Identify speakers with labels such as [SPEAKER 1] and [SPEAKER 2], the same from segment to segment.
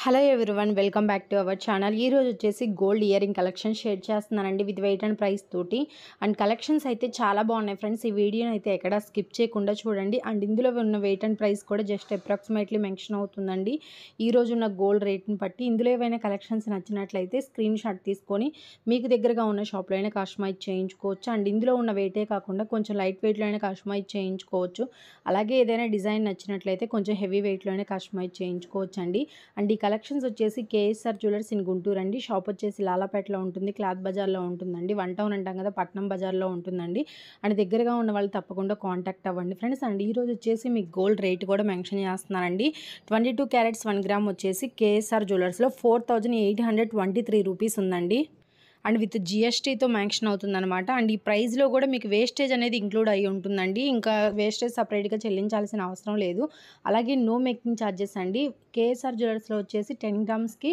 [SPEAKER 1] hello one welcome back to our channel ఈరోజు వచ్చేసి gold earring collection share చేస్తున్నానండి with weight and price తోటి and collections అయితే చాలా బాగున్నాయి ఫ్రెండ్స్ ఈ వీడియోని అయితే ఎక్కడ స్కిప్ చేయకుండా చూడండి అండ్ ఇందులో ఉన్న వెయిట్ అండ్ ప్రైస్ కూడా జస్ట్ అప్రాక్సిమేట్లీ మెన్షన్ అవుతుందండి ఈ ఉన్న గోల్డ్ రేట్ని బట్టి ఇందులో ఏవైనా కలెక్షన్స్ నచ్చినట్లయితే స్క్రీన్ షాట్ తీసుకొని మీకు దగ్గరగా ఉన్న షాప్లో అయినా కాస్టమైజ్ చేయించుకోవచ్చు అండ్ ఇందులో ఉన్న వెయిటే కాకుండా కొంచెం లైట్ వెయిట్లో అయినా కాస్టమైజ్ చేయించుకోవచ్చు అలాగే ఏదైనా డిజైన్ నచ్చినట్లయితే కొంచెం హెవీ వెయిట్లో అయినా కాస్టమైజ్ చేయించుకోవచ్చు అండి అండ్ కలెక్షన్స్ వచ్చేసి కేఎస్ఆర్ జ్యువెలర్స్ ఇన్ గుంటూరు అండి షాప్ వచ్చేసి లాలాపేటలో ఉంటుంది క్లాత్ బజార్లో ఉంటుందండి వన్ టౌన్ అంటాం కదా పట్నం బజార్లో ఉంటుందండి అండ్ దగ్గరగా ఉన్న వాళ్ళు తప్పకుండా కాంటాక్ట్ అవ్వండి ఫ్రెండ్స్ అండ్ ఈరోజు వచ్చేసి మీకు గోల్డ్ రేట్ కూడా మెన్షన్ చేస్తున్నానండి twenty two carats one gram వచ్చేసి కేఎస్ఆర్ జ్యువెలర్స్లో four thousand eight hundred twenty three rupees ఉందండి అండ్ విత్ జిఎస్టీతో మ్యాంక్షన్ అనమాట అండ్ ఈ ప్రైస్లో కూడా మీకు వేస్టేజ్ అనేది ఇంక్లూడ్ అయి ఉంటుందండి ఇంకా వేస్టేజ్ సపరేట్గా చెల్లించాల్సిన అవసరం లేదు అలాగే నో మేకింగ్ ఛార్జెస్ అండి కేఎస్ఆర్ జ్యువెలర్స్లో వచ్చేసి టెన్ గ్రామ్స్కి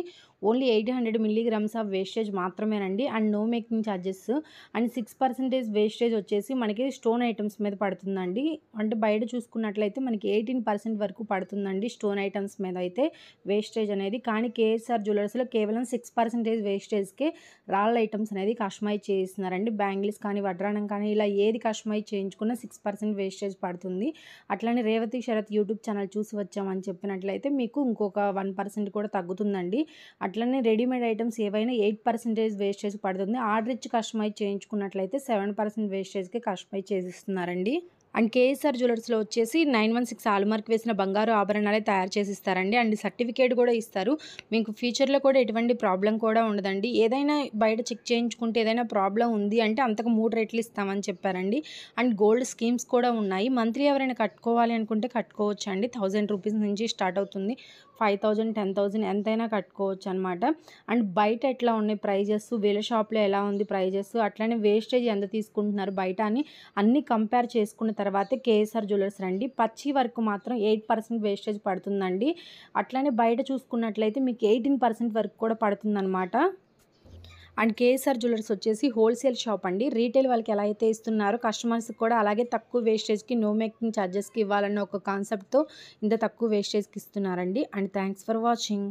[SPEAKER 1] only eight hundred milligrams of wastage మాత్రమేనండి and no making charges and six percentage wastage వచ్చేసి మనకి స్టోన్ ఐటమ్స్ మీద పడుతుందండి అంటే బయట చూసుకున్నట్లయితే మనకి ఎయిటీన్ పర్సెంట్ వరకు పడుతుందండి స్టోన్ ఐటమ్స్ మీద అయితే వేస్టేజ్ అనేది కానీ కేఎస్ఆర్ జ్యువెలర్స్లో కేవలం సిక్స్ పర్సెంటేజ్ వేస్టేజ్కే రాళ్ళ ఐటమ్స్ అనేది కస్టమైజ్ చేయిస్తున్నారండి బ్యాంగిల్స్ కానీ వడ్రాణం కానీ ఇలా ఏది కస్టమైజ్ చేయించుకున్న సిక్స్ పర్సెంట్ వేస్టేజ్ పడుతుంది అట్లనే రేవతి శరత్ యూట్యూబ్ ఛానల్ చూసి వచ్చామని చెప్పినట్లయితే మీకు ఇంకొక వన్ పర్సెంట్ కూడా తగ్గుతుందండి అట్లనే రెడీమేడ్ ఐటమ్స్ ఏవైనా ఎయిట్ పర్సెంటేజ్ వేస్టేజ్ పడుతుంది ఆర్డర్ ఇచ్చి కస్టమైజ్ చేయించుకున్నట్లయితే సెవెన్ పర్సెంట్ వేస్టేజ్కి కస్టమైజ్ చేసిస్తున్నారండి అండ్ కేఎస్ఆర్ జ్యువెలర్స్లో వచ్చేసి నైన్ వన్ సిక్స్ ఆల్మార్క్ వేసిన బంగారు ఆభరణాలే తయారు చేసి ఇస్తారండి అండ్ సర్టిఫికేట్ కూడా ఇస్తారు మీకు ఫ్యూచర్లో కూడా ఎటువంటి ప్రాబ్లం కూడా ఉండదండి ఏదైనా బయట చెక్ చేయించుకుంటే ఏదైనా ప్రాబ్లం ఉంది అంటే అంతకు మూడు రేట్లు ఇస్తామని చెప్పారండి అండ్ గోల్డ్ స్కీమ్స్ కూడా ఉన్నాయి మంత్లీ ఎవరైనా కట్టుకోవాలి అనుకుంటే కట్టుకోవచ్చు అండి థౌజండ్ రూపీస్ నుంచి స్టార్ట్ అవుతుంది ఫైవ్ థౌజండ్ టెన్ థౌజండ్ ఎంతైనా కట్టుకోవచ్చు అనమాట అండ్ బయట ఎట్లా ఉన్నాయి ప్రైజెస్ వేల షాప్లో ఎలా ఉంది ప్రైజెస్ అట్లనే వేస్టేజ్ ఎంత తీసుకుంటున్నారు బయట అని అన్నీ కంపేర్ చేసుకున్న తర్వాత తర్వాత కేఎస్ఆర్ జ్యువెలర్స్ రండి పచ్చి వర్క్ మాత్రం ఎయిట్ పర్సెంట్ వేస్టేజ్ పడుతుందండి అట్లనే బయట చూసుకున్నట్లయితే మీకు ఎయిటీన్ పర్సెంట్ వర్క్ కూడా పడుతుందన్నమాట అండ్ కేఎస్ఆర్ జ్యువెలర్స్ వచ్చేసి హోల్సేల్ షాప్ అండి రీటైల్ వాళ్ళకి ఎలా అయితే ఇస్తున్నారో కస్టమర్స్కి కూడా అలాగే తక్కువ వేస్టేజ్కి నో మేకింగ్ ఛార్జెస్కి ఇవ్వాలన్న ఒక కాన్సెప్ట్తో ఇంత తక్కువ వేస్టేజ్కి ఇస్తున్నారండి అండ్ థ్యాంక్స్ ఫర్ వాచింగ్